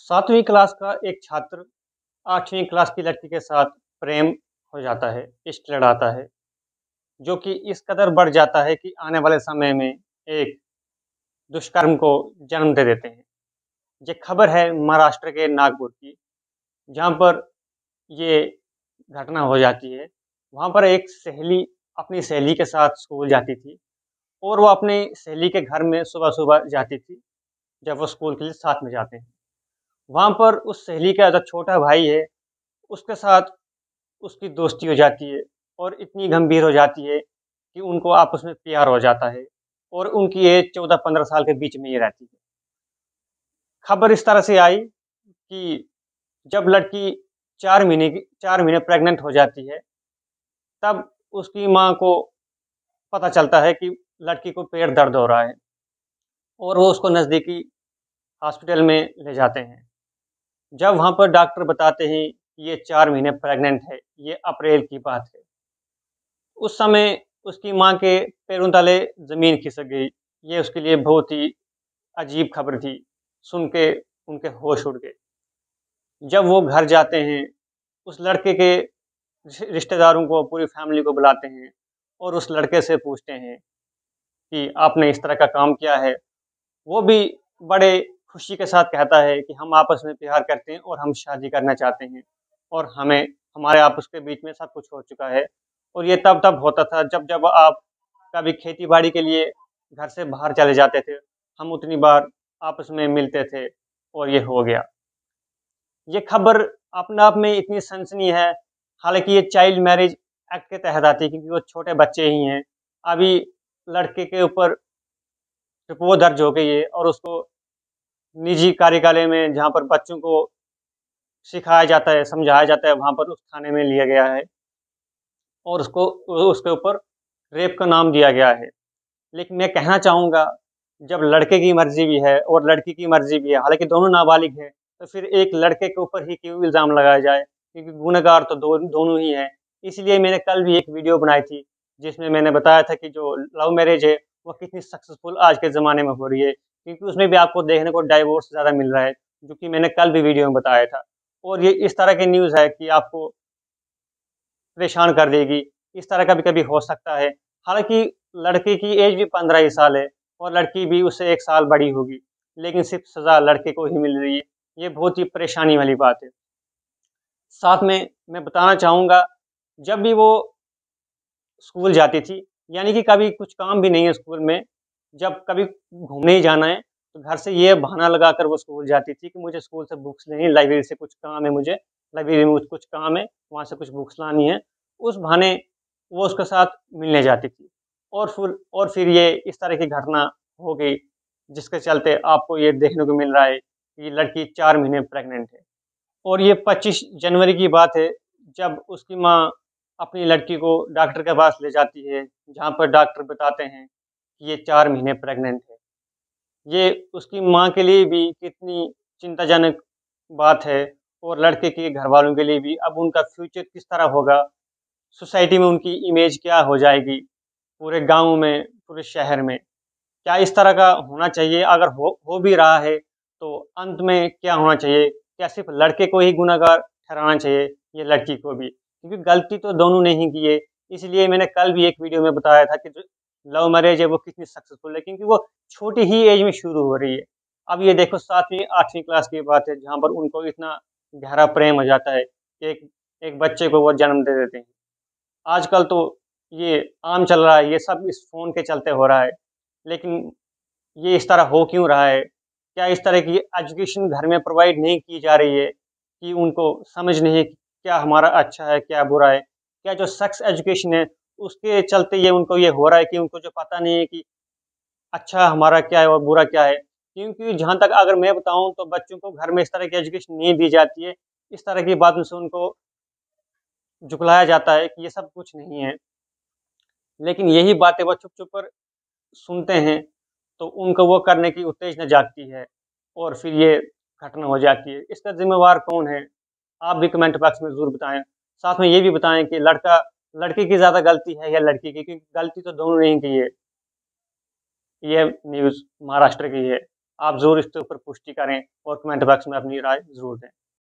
सातवीं क्लास का एक छात्र आठवीं क्लास की लड़की के साथ प्रेम हो जाता है इष्ट लड़ाता है जो कि इस कदर बढ़ जाता है कि आने वाले समय में एक दुष्कर्म को जन्म दे देते हैं ये खबर है महाराष्ट्र के नागपुर की जहाँ पर ये घटना हो जाती है वहाँ पर एक सहेली अपनी सहेली के साथ स्कूल जाती थी और वो अपनी सहेली के घर में सुबह सुबह जाती थी जब वो स्कूल के लिए साथ में जाते हैं वहाँ पर उस सहेली का जो छोटा भाई है उसके साथ उसकी दोस्ती हो जाती है और इतनी गंभीर हो जाती है कि उनको आपस में प्यार हो जाता है और उनकी एज चौदह पंद्रह साल के बीच में ही रहती है खबर इस तरह से आई कि जब लड़की चार महीने की चार महीने प्रेग्नेंट हो जाती है तब उसकी माँ को पता चलता है कि लड़की को पेट दर्द हो रहा है और वो उसको नज़दीकी हॉस्पिटल में ले जाते हैं जब वहाँ पर डॉक्टर बताते हैं कि ये चार महीने प्रेग्नेंट है ये अप्रैल की बात है उस समय उसकी माँ के पैरों तले ज़मीन खिसक गई ये उसके लिए बहुत ही अजीब खबर थी सुन के उनके होश उड़ गए जब वो घर जाते हैं उस लड़के के रिश्तेदारों को पूरी फैमिली को बुलाते हैं और उस लड़के से पूछते हैं कि आपने इस तरह का काम किया है वो भी बड़े खुशी के साथ कहता है कि हम आपस में प्यार करते हैं और हम शादी करना चाहते हैं और हमें हमारे आपस के बीच में सब कुछ हो चुका है और ये तब तब होता था जब जब आप कभी खेती बाड़ी के लिए घर से बाहर चले जाते थे हम उतनी बार आपस में मिलते थे और ये हो गया ये खबर अपने आप में इतनी सनसनी है हालांकि ये चाइल्ड मैरिज एक्ट के तहत आती है क्योंकि वो छोटे बच्चे ही हैं अभी लड़के के ऊपर रिपोर्ट दर्ज हो गई है और उसको निजी कार्यकालय में जहाँ पर बच्चों को सिखाया जाता है समझाया जाता है वहाँ पर उस थाने में लिया गया है और उसको उसके ऊपर रेप का नाम दिया गया है लेकिन मैं कहना चाहूँगा जब लड़के की मर्जी भी है और लड़की की मर्जी भी है हालांकि दोनों नाबालिग हैं तो फिर एक लड़के के ऊपर ही क्यों इल्ज़ाम लगाया जाए क्योंकि गुनागार तो दो, दोनों ही हैं इसलिए मैंने कल भी एक वीडियो बनाई थी जिसमें मैंने बताया था कि जो लव मैरिज है वो कितनी सक्सेसफुल आज के ज़माने में हो रही है क्योंकि उसमें भी आपको देखने को डाइवोर्स ज़्यादा मिल रहा है जो कि मैंने कल भी वीडियो में बताया था और ये इस तरह की न्यूज़ है कि आपको परेशान कर देगी इस तरह का भी कभी हो सकता है हालांकि लड़के की एज भी पंद्रह ही साल है और लड़की भी उससे एक साल बड़ी होगी लेकिन सिर्फ सज़ा लड़के को ही मिल रही है ये बहुत ही परेशानी वाली बात है साथ में मैं बताना चाहूँगा जब भी वो स्कूल जाती थी यानी कि कभी कुछ काम भी नहीं है स्कूल में जब कभी घूमने ही जाना है तो घर से ये बहाना लगा कर वो स्कूल जाती थी कि मुझे स्कूल से बुक्स लेनी लाइब्रेरी से कुछ काम है मुझे लाइब्रेरी में कुछ काम है वहाँ से कुछ बुक्स लानी है उस बहाने वो उसके साथ मिलने जाती थी और फिर और फिर ये इस तरह की घटना हो गई जिसके चलते आपको ये देखने को मिल रहा है कि ये लड़की चार महीने प्रेग्नेंट है और ये 25 जनवरी की बात है जब उसकी माँ अपनी लड़की को डॉक्टर के पास ले जाती है जहाँ पर डॉक्टर बताते हैं कि ये चार महीने प्रेग्नेंट है ये उसकी माँ के लिए भी कितनी चिंताजनक बात है और लड़के के घर वालों के लिए भी अब उनका फ्यूचर किस तरह होगा सोसाइटी में उनकी इमेज क्या हो जाएगी पूरे गांव में पूरे शहर में क्या इस तरह का होना चाहिए अगर हो हो भी रहा है तो अंत में क्या होना चाहिए क्या सिर्फ लड़के को ही गुनागार ठहराना चाहिए या लड़की को भी क्योंकि गलती तो दोनों ने ही की है इसलिए मैंने कल भी एक वीडियो में बताया था कि लव मैरिज है वो कितनी सक्सेसफुल है क्योंकि वो छोटी ही एज में शुरू हो रही है अब ये देखो सातवीं आठवीं क्लास की बात है जहाँ पर उनको इतना गहरा प्रेम हो जाता है कि एक एक बच्चे को वो जन्म दे देते हैं आजकल तो ये आम चल रहा है ये सब इस फ़ोन के चलते हो रहा है लेकिन ये इस तरह हो क्यों रहा है क्या इस तरह की एजुकेशन घर में प्रोवाइड नहीं की जा रही है कि उनको समझ नहीं है क्या हमारा अच्छा है क्या बुरा है क्या जो सेक्स एजुकेशन है उसके चलते ये उनको ये हो रहा है कि उनको जो पता नहीं है कि अच्छा हमारा क्या है और बुरा क्या है क्योंकि जहाँ तक अगर मैं बताऊँ तो बच्चों को घर में इस तरह की एजुकेशन नहीं दी जाती है इस तरह की बातों से उनको झुकलाया जाता है कि ये सब कुछ नहीं है लेकिन यही बातें वह चुप चुप कर सुनते हैं तो उनको वो करने की उत्तेजना जागती है और फिर ये घटना हो जाती है इसका जिम्मेवार कौन है आप भी कमेंट बॉक्स में ज़रूर बताएं साथ में ये भी बताएं कि लड़का लड़की की ज़्यादा गलती है या लड़की की क्योंकि गलती तो दोनों नहीं की है ये न्यूज़ महाराष्ट्र की है आप ज़रूर इसके ऊपर पुष्टि करें और कमेंट बॉक्स में अपनी राय ज़रूर दें